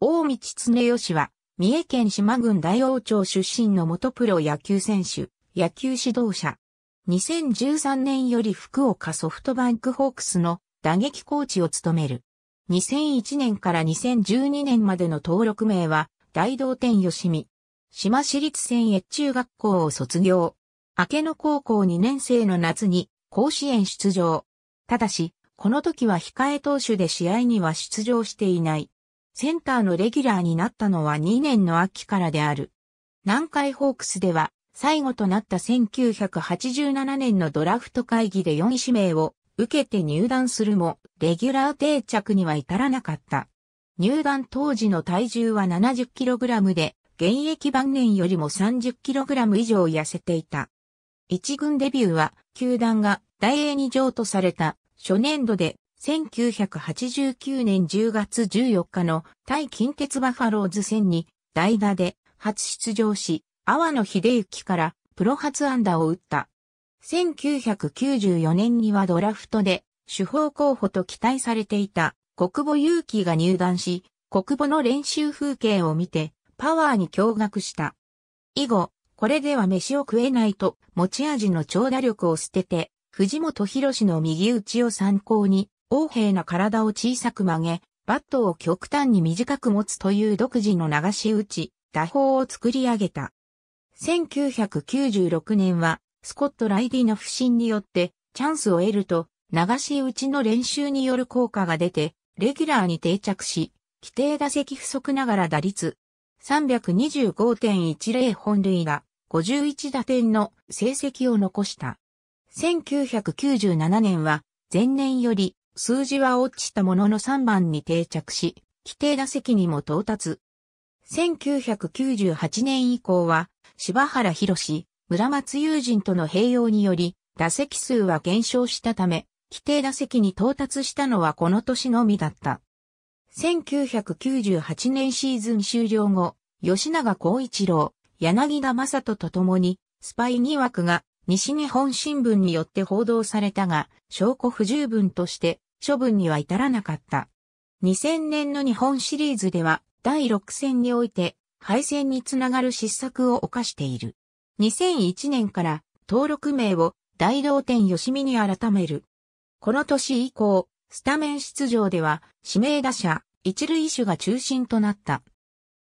大道常吉は、三重県島郡大王町出身の元プロ野球選手、野球指導者。2013年より福岡ソフトバンクホークスの打撃コーチを務める。2001年から2012年までの登録名は、大道天吉見。島市立千越中学校を卒業。明野高校2年生の夏に甲子園出場。ただし、この時は控え投手で試合には出場していない。センターのレギュラーになったのは2年の秋からである。南海ホークスでは、最後となった1987年のドラフト会議で4位指名を受けて入団するも、レギュラー定着には至らなかった。入団当時の体重は 70kg で、現役晩年よりも 30kg 以上痩せていた。一軍デビューは、球団が大英に譲渡された初年度で1989年10月14日の対近鉄バファローズ戦に代打で初出場し、阿波野秀幸からプロ初安打を打った。1994年にはドラフトで主砲候補と期待されていた国母勇気が入団し、国母の練習風景を見てパワーに驚愕した。以後、これでは飯を食えないと持ち味の長打力を捨てて、藤本博の右打ちを参考に横柄な体を小さく曲げ、バットを極端に短く持つという独自の流し打ち、打法を作り上げた。1996年は、スコット・ライディの不振によって、チャンスを得ると、流し打ちの練習による効果が出て、レギュラーに定着し、規定打席不足ながら打率、325.10本塁打、51打点の成績を残した。1997年は、前年より数字は落ちたものの3番に定着し、規定打席にも到達。1998年以降は、柴原博村松友人との併用により、打席数は減少したため、規定打席に到達したのはこの年のみだった。1998年シーズン終了後、吉永光一郎、柳田正人と共に、スパイ2枠が西日本新聞によって報道されたが、証拠不十分として、処分には至らなかった。2000年の日本シリーズでは第6戦において敗戦につながる失策を犯している。2001年から登録名を大道天吉見に改める。この年以降、スタメン出場では指名打者、一塁手が中心となった。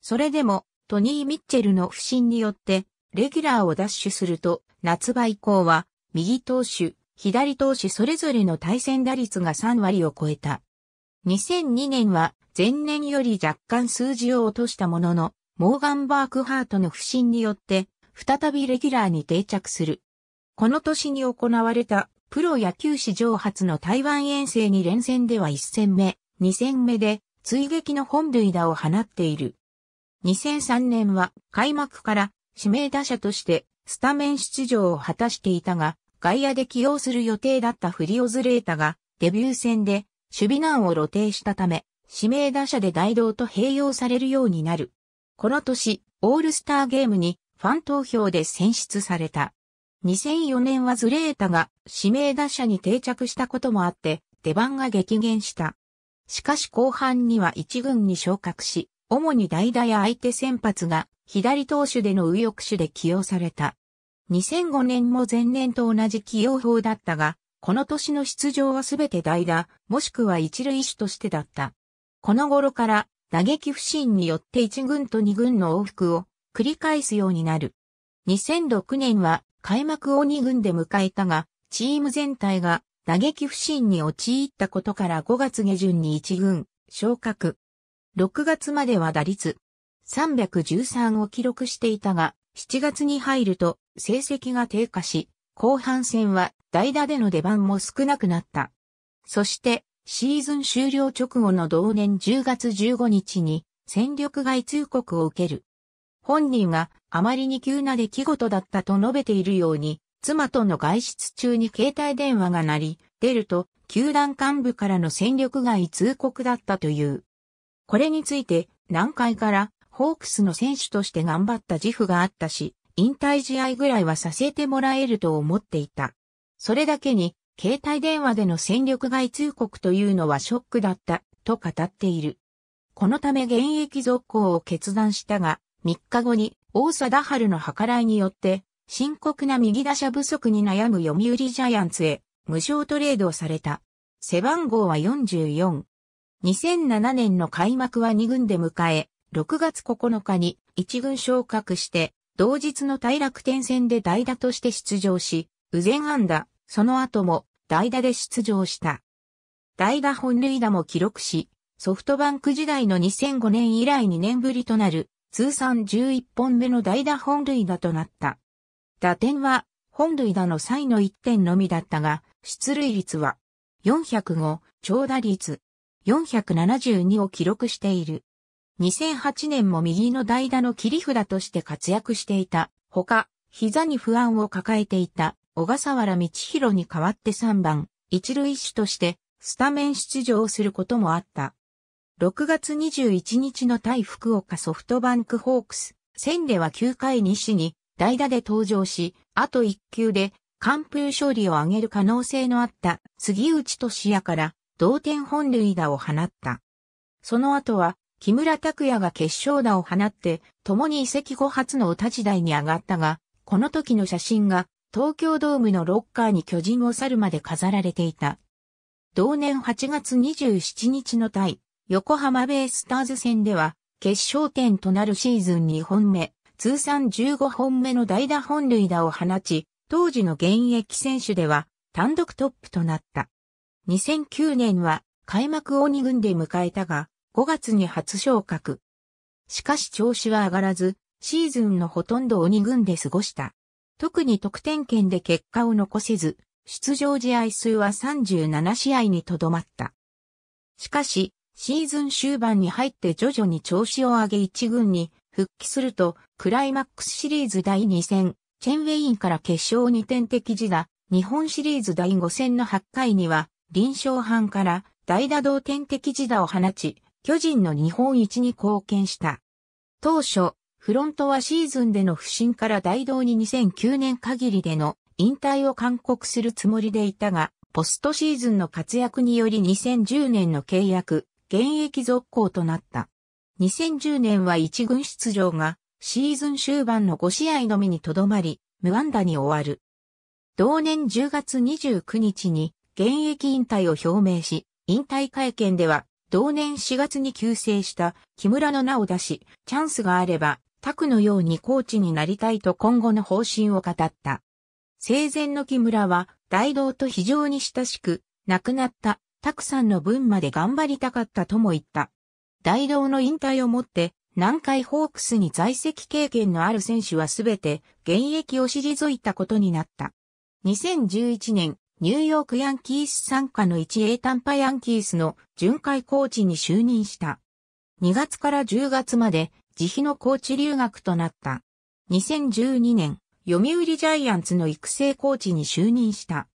それでもトニー・ミッチェルの不振によってレギュラーを奪取すると夏場以降は右投手、左投手それぞれの対戦打率が3割を超えた。2002年は前年より若干数字を落としたものの、モーガン・バークハートの不振によって、再びレギュラーに定着する。この年に行われたプロ野球史上初の台湾遠征に連戦では1戦目、2戦目で追撃の本塁打を放っている。2003年は開幕から指名打者としてスタメン出場を果たしていたが、外野で起用する予定だったフリオズレータが、デビュー戦で、守備難を露呈したため、指名打者で大道と併用されるようになる。この年、オールスターゲームにファン投票で選出された。2004年はズレータが指名打者に定着したこともあって出番が激減した。しかし後半には一軍に昇格し、主に代打や相手先発が左投手での右翼手で起用された。2005年も前年と同じ起用法だったが、この年の出場はすべて代打、もしくは一塁手としてだった。この頃から打撃不振によって1軍と2軍の往復を繰り返すようになる。2006年は開幕を2軍で迎えたが、チーム全体が打撃不振に陥ったことから5月下旬に1軍昇格。6月までは打率313を記録していたが、7月に入ると成績が低下し、後半戦は代打での出番も少なくなった。そして、シーズン終了直後の同年10月15日に戦力外通告を受ける。本人があまりに急な出来事だったと述べているように、妻との外出中に携帯電話が鳴り、出ると、球団幹部からの戦力外通告だったという。これについて、南海から、ホークスの選手として頑張った自負があったし、引退試合ぐらいはさせてもらえると思っていた。それだけに、携帯電話での戦力外通告というのはショックだった、と語っている。このため現役続行を決断したが、3日後に王貞春の計らいによって、深刻な右打者不足に悩む読売ジャイアンツへ、無償トレードをされた。背番号は44。2007年の開幕は2軍で迎え、6月9日に1軍昇格して同日の大楽天戦で代打として出場し、右前安打、その後も代打で出場した。代打本塁打も記録し、ソフトバンク時代の2005年以来2年ぶりとなる通算11本目の代打本塁打となった。打点は本塁打の際の1点のみだったが、出塁率は405、長打率472を記録している。2008年も右の代打の切り札として活躍していた。ほか、膝に不安を抱えていた小笠原道弘に代わって3番、一塁手としてスタメン出場することもあった。6月21日の対福岡ソフトバンクホークス、戦では9回西に代打で登場し、あと1球で完封勝利を挙げる可能性のあった杉内俊也から同点本塁打を放った。その後は木村拓也が決勝打を放って、共に移籍後初のお立ち台に上がったが、この時の写真が東京ドームのロッカーに巨人を去るまで飾られていた。同年8月27日の対横浜ベイスターズ戦では、決勝点となるシーズン2本目、通算15本目の代打本塁打を放ち、当時の現役選手では単独トップとなった。2009年は開幕を2軍で迎えたが、5月に初昇格。しかし調子は上がらず、シーズンのほとんどを2軍で過ごした。特に得点圏で結果を残せず、出場試合数は37試合にとどまった。しかし、シーズン終盤に入って徐々に調子を上げ1軍に復帰すると、クライマックスシリーズ第2戦、チェンウェインから決勝2点的時打、日本シリーズ第5戦の8回には、臨床班から代打同点的時打を放ち、巨人の日本一に貢献した。当初、フロントはシーズンでの不振から大道に2009年限りでの引退を勧告するつもりでいたが、ポストシーズンの活躍により2010年の契約、現役続行となった。2010年は一軍出場がシーズン終盤の5試合のみにとどまり、無安打に終わる。同年10月29日に現役引退を表明し、引退会見では同年4月に急成した木村の名を出し、チャンスがあれば、タクのようにコーチになりたいと今後の方針を語った。生前の木村は、大道と非常に親しく、亡くなったタクさんの分まで頑張りたかったとも言った。大道の引退をもって、南海ホークスに在籍経験のある選手はすべて現役を退いたことになった。2011年、ニューヨークヤンキース参加の一英短波ヤンキースの巡回コーチに就任した。2月から10月まで自費のコーチ留学となった。2012年、読売ジャイアンツの育成コーチに就任した。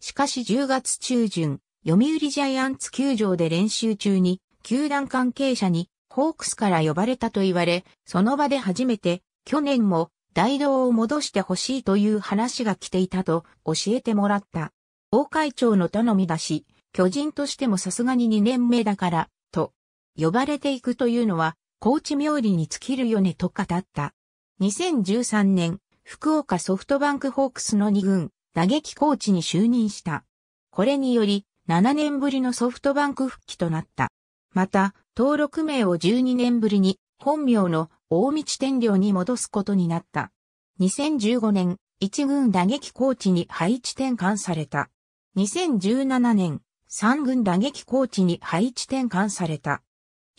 しかし10月中旬、読売ジャイアンツ球場で練習中に、球団関係者にホークスから呼ばれたと言われ、その場で初めて、去年も大道を戻してほしいという話が来ていたと教えてもらった。大会長の頼みだし、巨人としてもさすがに2年目だから、と、呼ばれていくというのは、高知冥利に尽きるよねと語った。2013年、福岡ソフトバンクホークスの2軍、打撃コーチに就任した。これにより、7年ぶりのソフトバンク復帰となった。また、登録名を12年ぶりに本名の大道天領に戻すことになった。2015年、一軍打撃コーチに配置転換された。2017年、三軍打撃コーチに配置転換された。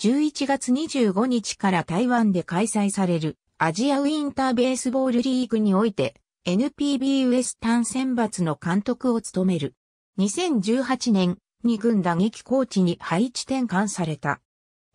11月25日から台湾で開催されるアジアウィンターベースボールリーグにおいて NPB u s 単選抜の監督を務める。2018年、二軍打撃コーチに配置転換された。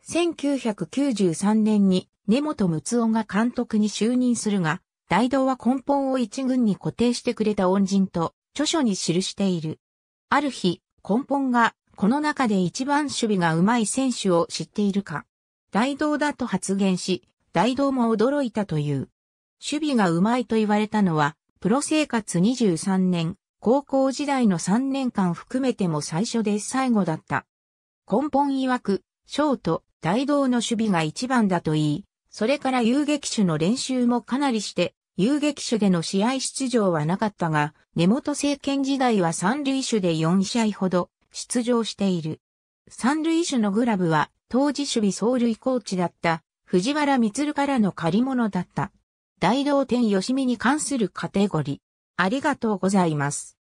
1993年に根本睦夫が監督に就任するが、大道は根本を一軍に固定してくれた恩人と著書に記している。ある日、根本がこの中で一番守備が上手い選手を知っているか。大道だと発言し、大道も驚いたという。守備が上手いと言われたのは、プロ生活23年、高校時代の3年間含めても最初で最後だった。根本曰く、ショート、大道の守備が一番だといい、それから遊撃手の練習もかなりして、遊撃手での試合出場はなかったが、根本政権時代は三塁手で4試合ほど出場している。三塁手のグラブは当時守備走塁コーチだった藤原光からの借り物だった。大道天吉見に関するカテゴリー。ありがとうございます。